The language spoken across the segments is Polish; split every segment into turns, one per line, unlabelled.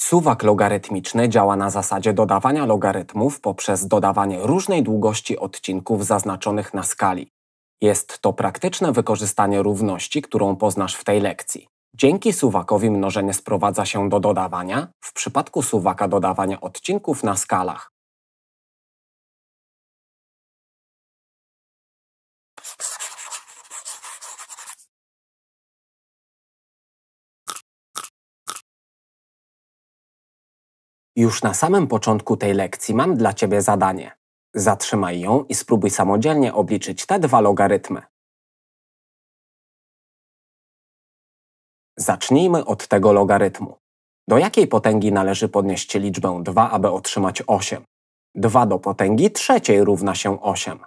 Suwak logarytmiczny działa na zasadzie dodawania logarytmów poprzez dodawanie różnej długości odcinków zaznaczonych na skali. Jest to praktyczne wykorzystanie równości, którą poznasz w tej lekcji. Dzięki suwakowi mnożenie sprowadza się do dodawania, w przypadku suwaka dodawania odcinków na skalach.
Już na samym początku tej lekcji mam dla Ciebie zadanie. Zatrzymaj ją i spróbuj samodzielnie obliczyć te dwa logarytmy. Zacznijmy od tego logarytmu.
Do jakiej potęgi należy podnieść liczbę 2, aby otrzymać 8? 2 do potęgi trzeciej równa się 8.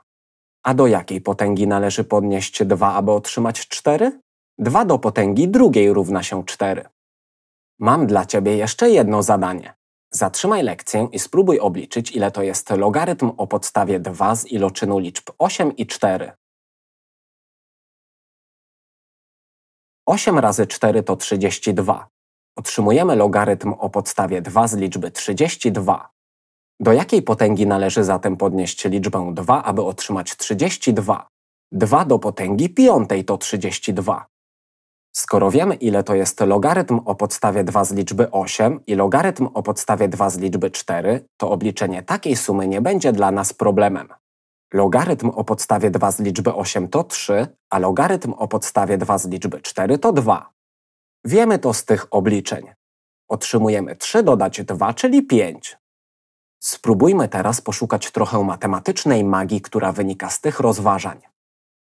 A do jakiej potęgi należy podnieść 2, aby otrzymać 4? 2 do potęgi drugiej równa się 4. Mam dla Ciebie jeszcze jedno zadanie. Zatrzymaj lekcję i spróbuj obliczyć, ile to jest logarytm o podstawie 2 z iloczynu liczb 8 i 4. 8 razy 4 to 32. Otrzymujemy logarytm o podstawie 2 z liczby 32. Do jakiej potęgi należy zatem podnieść liczbę 2, aby otrzymać 32? 2 do potęgi 5 to 32. Skoro wiemy, ile to jest logarytm o podstawie 2 z liczby 8 i logarytm o podstawie 2 z liczby 4, to obliczenie takiej sumy nie będzie dla nas problemem. Logarytm o podstawie 2 z liczby 8 to 3, a logarytm o podstawie 2 z liczby 4 to 2. Wiemy to z tych obliczeń. Otrzymujemy 3 dodać 2, czyli 5. Spróbujmy teraz poszukać trochę matematycznej magii, która wynika z tych rozważań.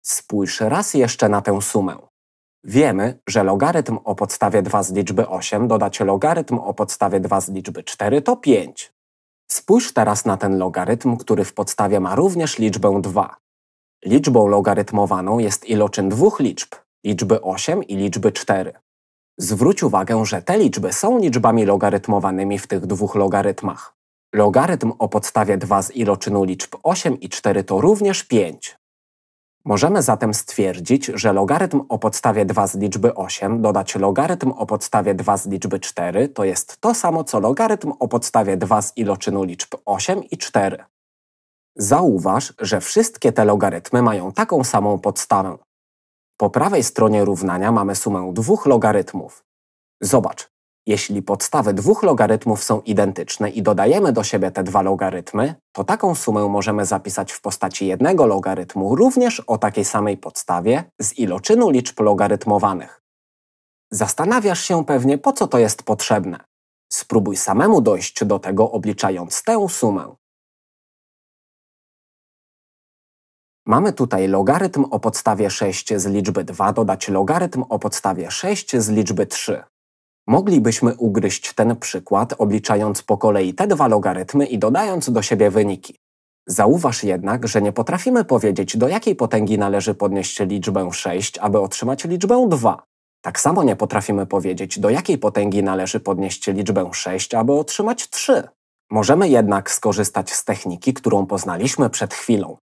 Spójrz raz jeszcze na tę sumę. Wiemy, że logarytm o podstawie 2 z liczby 8 dodać logarytm o podstawie 2 z liczby 4 to 5. Spójrz teraz na ten logarytm, który w podstawie ma również liczbę 2. Liczbą logarytmowaną jest iloczyn dwóch liczb, liczby 8 i liczby 4. Zwróć uwagę, że te liczby są liczbami logarytmowanymi w tych dwóch logarytmach. Logarytm o podstawie 2 z iloczynu liczb 8 i 4 to również 5. Możemy zatem stwierdzić, że logarytm o podstawie 2 z liczby 8 dodać logarytm o podstawie 2 z liczby 4 to jest to samo co logarytm o podstawie 2 z iloczynu liczb 8 i 4. Zauważ, że wszystkie te logarytmy mają taką samą podstawę. Po prawej stronie równania mamy sumę dwóch logarytmów. Zobacz, jeśli podstawy dwóch logarytmów są identyczne i dodajemy do siebie te dwa logarytmy, to taką sumę możemy zapisać w postaci jednego logarytmu również o takiej samej podstawie z iloczynu liczb logarytmowanych. Zastanawiasz się pewnie, po co to jest potrzebne. Spróbuj samemu dojść do tego, obliczając tę sumę. Mamy tutaj logarytm o podstawie 6 z liczby 2 dodać logarytm o podstawie 6 z liczby 3. Moglibyśmy ugryźć ten przykład, obliczając po kolei te dwa logarytmy i dodając do siebie wyniki. Zauważ jednak, że nie potrafimy powiedzieć, do jakiej potęgi należy podnieść liczbę 6, aby otrzymać liczbę 2. Tak samo nie potrafimy powiedzieć, do jakiej potęgi należy podnieść liczbę 6, aby otrzymać 3. Możemy jednak skorzystać z techniki, którą poznaliśmy przed chwilą.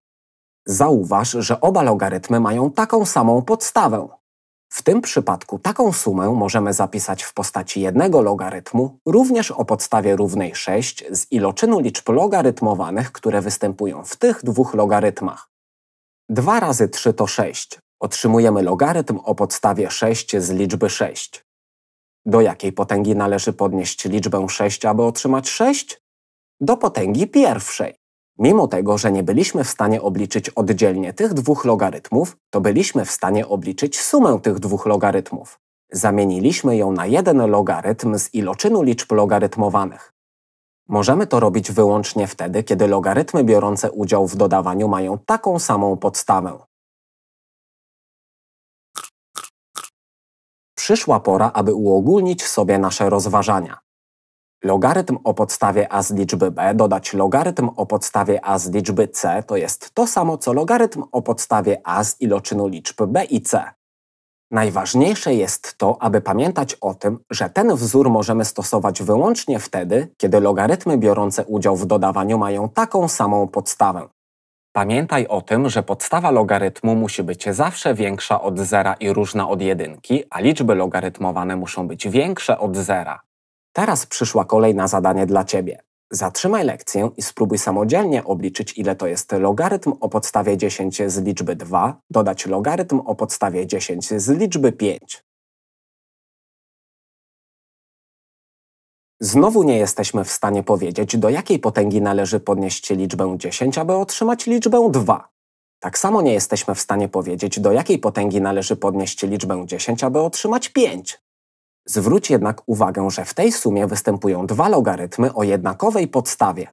Zauważ, że oba logarytmy mają taką samą podstawę. W tym przypadku taką sumę możemy zapisać w postaci jednego logarytmu również o podstawie równej 6 z iloczynu liczb logarytmowanych, które występują w tych dwóch logarytmach. 2 razy 3 to 6. Otrzymujemy logarytm o podstawie 6 z liczby 6. Do jakiej potęgi należy podnieść liczbę 6, aby otrzymać 6? Do potęgi pierwszej. Mimo tego, że nie byliśmy w stanie obliczyć oddzielnie tych dwóch logarytmów, to byliśmy w stanie obliczyć sumę tych dwóch logarytmów. Zamieniliśmy ją na jeden logarytm z iloczynu liczb logarytmowanych. Możemy to robić wyłącznie wtedy, kiedy logarytmy biorące udział w dodawaniu mają taką samą podstawę. Przyszła pora, aby uogólnić sobie nasze rozważania. Logarytm o podstawie a z liczby b dodać logarytm o podstawie a z liczby c to jest to samo co logarytm o podstawie a z iloczynu liczb b i c. Najważniejsze jest to, aby pamiętać o tym, że ten wzór możemy stosować wyłącznie wtedy, kiedy logarytmy biorące udział w dodawaniu mają taką samą podstawę. Pamiętaj o tym, że podstawa logarytmu musi być zawsze większa od zera i różna od jedynki, a liczby logarytmowane muszą być większe od zera. Teraz przyszła kolej na zadanie dla Ciebie. Zatrzymaj lekcję i spróbuj samodzielnie obliczyć, ile to jest logarytm o podstawie 10 z liczby 2 dodać logarytm o podstawie
10 z liczby 5.
Znowu nie jesteśmy w stanie powiedzieć, do jakiej potęgi należy podnieść liczbę 10, aby otrzymać liczbę 2. Tak samo nie jesteśmy w stanie powiedzieć, do jakiej potęgi należy podnieść liczbę 10, aby otrzymać 5. Zwróć jednak uwagę, że w tej sumie występują dwa logarytmy o jednakowej podstawie.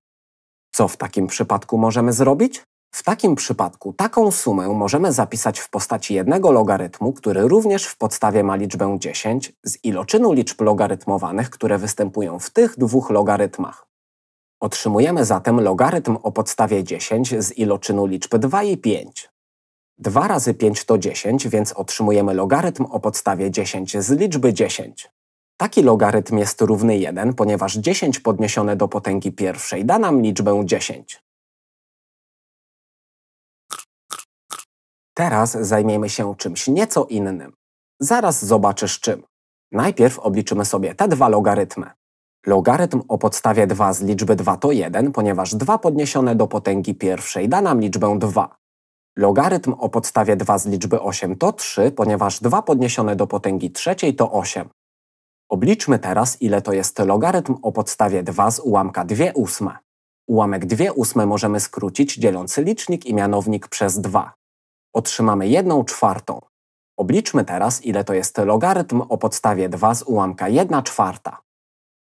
Co w takim przypadku możemy zrobić? W takim przypadku taką sumę możemy zapisać w postaci jednego logarytmu, który również w podstawie ma liczbę 10, z iloczynu liczb logarytmowanych, które występują w tych dwóch logarytmach. Otrzymujemy zatem logarytm o podstawie 10 z iloczynu liczb 2 i 5. 2 razy 5 to 10, więc otrzymujemy logarytm o podstawie 10 z liczby 10. Taki logarytm jest równy 1, ponieważ 10 podniesione do potęgi pierwszej da nam liczbę 10.
Teraz zajmiemy się czymś nieco
innym. Zaraz zobaczysz czym. Najpierw obliczymy sobie te dwa logarytmy. Logarytm o podstawie 2 z liczby 2 to 1, ponieważ 2 podniesione do potęgi pierwszej da nam liczbę 2. Logarytm o podstawie 2 z liczby 8 to 3, ponieważ 2 podniesione do potęgi trzeciej to 8. Obliczmy teraz, ile to jest logarytm o podstawie 2 z ułamka 2 ósme. Ułamek 2 ósme możemy skrócić dzieląc licznik i mianownik przez 2. Otrzymamy 1 czwartą. Obliczmy teraz, ile to jest logarytm o podstawie 2 z ułamka 1 czwarta.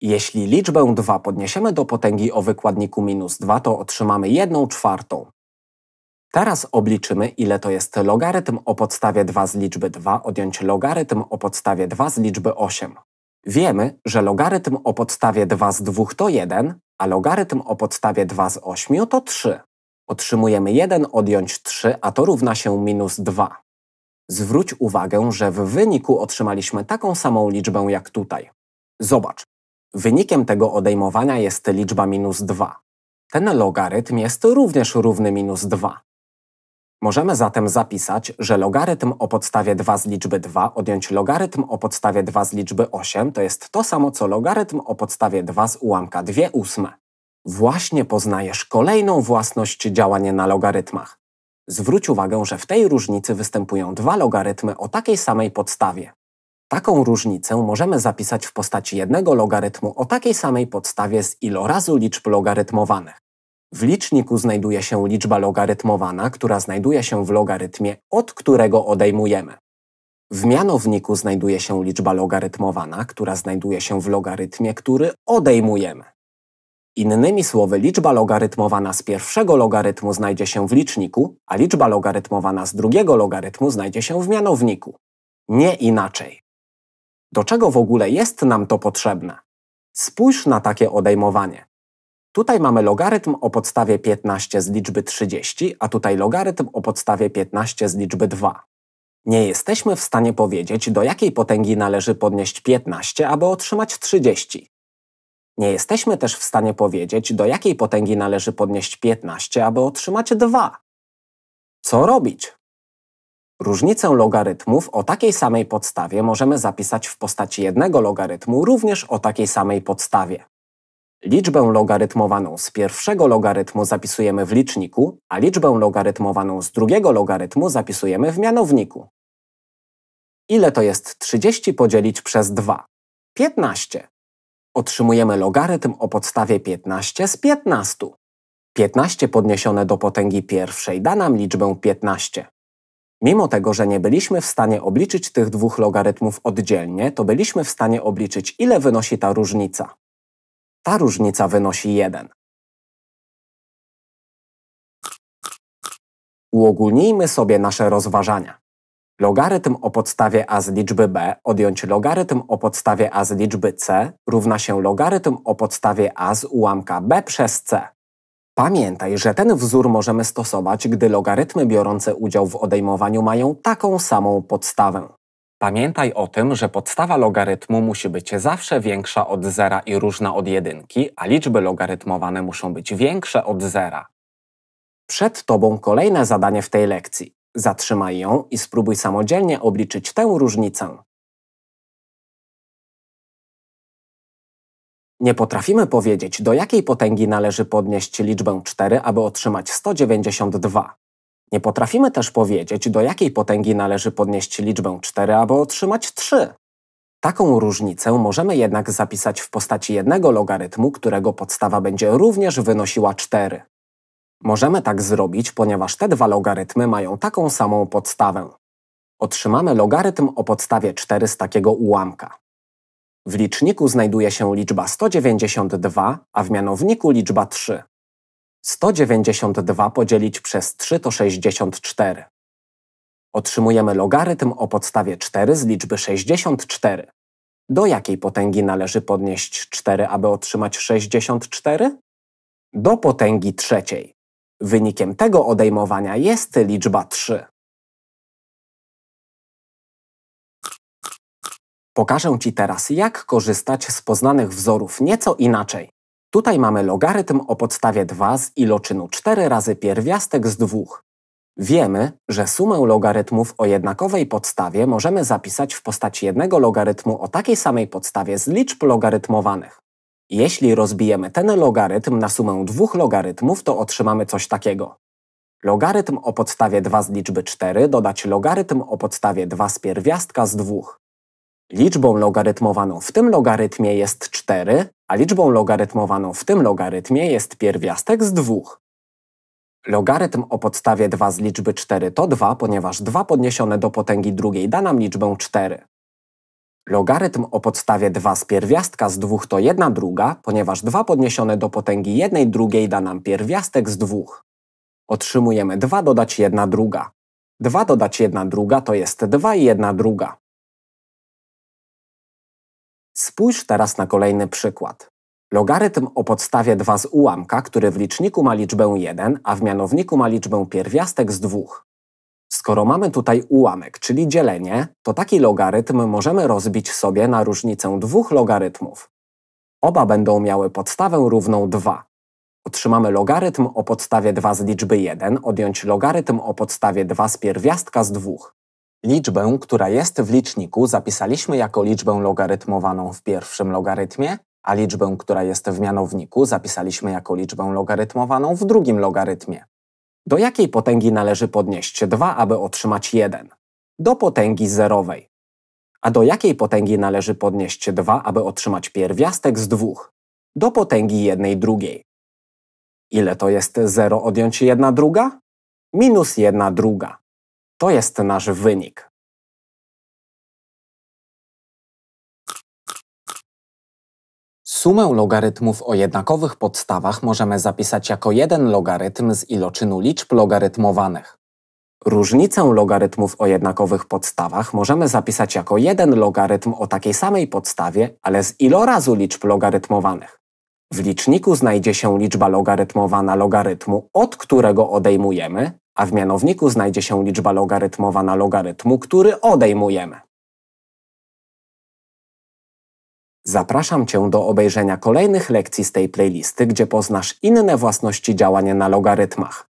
Jeśli liczbę 2 podniesiemy do potęgi o wykładniku minus 2, to otrzymamy 1 czwartą. Teraz obliczymy, ile to jest logarytm o podstawie 2 z liczby 2 odjąć logarytm o podstawie 2 z liczby 8. Wiemy, że logarytm o podstawie 2 z 2 to 1, a logarytm o podstawie 2 z 8 to 3. Otrzymujemy 1 odjąć 3, a to równa się minus 2. Zwróć uwagę, że w wyniku otrzymaliśmy taką samą liczbę jak tutaj. Zobacz. Wynikiem tego odejmowania jest liczba minus 2. Ten logarytm jest również równy minus 2, Możemy zatem zapisać, że logarytm o podstawie 2 z liczby 2 odjąć logarytm o podstawie 2 z liczby 8 to jest to samo co logarytm o podstawie 2 z ułamka 2 ósme. Właśnie poznajesz kolejną własność działania na logarytmach. Zwróć uwagę, że w tej różnicy występują dwa logarytmy o takiej samej podstawie. Taką różnicę możemy zapisać w postaci jednego logarytmu o takiej samej podstawie z ilorazu liczb logarytmowanych. W liczniku znajduje się liczba logarytmowana, która znajduje się w logarytmie, od którego odejmujemy. W mianowniku znajduje się liczba logarytmowana, która znajduje się w logarytmie, który odejmujemy. Innymi słowy, liczba logarytmowana z pierwszego logarytmu znajdzie się w liczniku, a liczba logarytmowana z drugiego logarytmu znajdzie się w mianowniku. Nie inaczej. Do czego w ogóle jest nam to potrzebne? Spójrz na takie odejmowanie. Tutaj mamy logarytm o podstawie 15 z liczby 30, a tutaj logarytm o podstawie 15 z liczby 2. Nie jesteśmy w stanie powiedzieć, do jakiej potęgi należy podnieść 15, aby otrzymać 30. Nie jesteśmy też w stanie powiedzieć, do jakiej potęgi należy podnieść 15, aby otrzymać 2. Co robić? Różnicę logarytmów o takiej samej podstawie możemy zapisać w postaci jednego logarytmu również o takiej samej podstawie. Liczbę logarytmowaną z pierwszego logarytmu zapisujemy w liczniku, a liczbę logarytmowaną z drugiego logarytmu zapisujemy w mianowniku. Ile to jest 30 podzielić przez 2? 15. Otrzymujemy logarytm o podstawie 15 z 15. 15 podniesione do potęgi pierwszej da nam liczbę 15. Mimo tego, że nie byliśmy w stanie obliczyć tych dwóch logarytmów oddzielnie, to byliśmy w stanie obliczyć, ile wynosi ta różnica.
Ta różnica wynosi 1.
Uogólnijmy sobie nasze rozważania. Logarytm o podstawie a z liczby b odjąć logarytm o podstawie a z liczby c równa się logarytm o podstawie a z ułamka b przez c. Pamiętaj, że ten wzór możemy stosować, gdy logarytmy biorące udział w odejmowaniu mają taką samą podstawę. Pamiętaj o tym, że podstawa logarytmu musi być zawsze większa od zera i różna od jedynki, a liczby logarytmowane muszą być większe od zera. Przed Tobą kolejne zadanie w tej lekcji. Zatrzymaj ją i spróbuj samodzielnie obliczyć
tę różnicę.
Nie potrafimy powiedzieć, do jakiej potęgi należy podnieść liczbę 4, aby otrzymać 192. Nie potrafimy też powiedzieć, do jakiej potęgi należy podnieść liczbę 4 aby otrzymać 3. Taką różnicę możemy jednak zapisać w postaci jednego logarytmu, którego podstawa będzie również wynosiła 4. Możemy tak zrobić, ponieważ te dwa logarytmy mają taką samą podstawę. Otrzymamy logarytm o podstawie 4 z takiego ułamka. W liczniku znajduje się liczba 192, a w mianowniku liczba 3. 192 podzielić przez 3 to 64. Otrzymujemy logarytm o podstawie 4 z liczby 64. Do jakiej potęgi należy podnieść 4, aby otrzymać 64? Do potęgi trzeciej. Wynikiem
tego odejmowania jest liczba 3.
Pokażę Ci teraz, jak korzystać z poznanych wzorów nieco inaczej. Tutaj mamy logarytm o podstawie 2 z iloczynu 4 razy pierwiastek z 2. Wiemy, że sumę logarytmów o jednakowej podstawie możemy zapisać w postaci jednego logarytmu o takiej samej podstawie z liczb logarytmowanych. Jeśli rozbijemy ten logarytm na sumę dwóch logarytmów, to otrzymamy coś takiego. Logarytm o podstawie 2 z liczby 4 dodać logarytm o podstawie 2 z pierwiastka z 2. Liczbą logarytmowaną w tym logarytmie jest 4, a liczbą logarytmowaną w tym logarytmie jest pierwiastek z 2. Logarytm o podstawie 2 z liczby 4 to 2, ponieważ 2 podniesione do potęgi drugiej da nam liczbę 4. Logarytm o podstawie 2 z pierwiastka z 2 to 1 druga, ponieważ 2 podniesione do potęgi 1 drugiej da nam pierwiastek z 2. Otrzymujemy 2 dodać 1 druga. 2 dodać 1 druga to jest 2 i 1
druga. Spójrz teraz na kolejny przykład.
Logarytm o podstawie 2 z ułamka, który w liczniku ma liczbę 1, a w mianowniku ma liczbę pierwiastek z 2. Skoro mamy tutaj ułamek, czyli dzielenie, to taki logarytm możemy rozbić sobie na różnicę dwóch logarytmów. Oba będą miały podstawę równą 2. Otrzymamy logarytm o podstawie 2 z liczby 1 odjąć logarytm o podstawie 2 z pierwiastka z 2. Liczbę, która jest w liczniku, zapisaliśmy jako liczbę logarytmowaną w pierwszym logarytmie, a liczbę, która jest w mianowniku, zapisaliśmy jako liczbę logarytmowaną w drugim logarytmie. Do jakiej potęgi należy podnieść 2, aby otrzymać 1? Do potęgi zerowej. A do jakiej potęgi należy podnieść 2, aby otrzymać pierwiastek z 2? Do potęgi jednej drugiej. Ile to jest 0 odjąć 1
druga? Minus 1 druga. To jest nasz wynik. Sumę
logarytmów o jednakowych podstawach możemy zapisać jako jeden logarytm z iloczynu liczb logarytmowanych. Różnicę logarytmów o jednakowych podstawach możemy zapisać jako jeden logarytm o takiej samej podstawie, ale z ilorazu liczb logarytmowanych. W liczniku znajdzie się liczba logarytmowana logarytmu, od którego odejmujemy, a w mianowniku znajdzie się liczba logarytmowa na logarytmu, który odejmujemy.
Zapraszam Cię do obejrzenia kolejnych lekcji z tej playlisty, gdzie poznasz inne własności działania na logarytmach.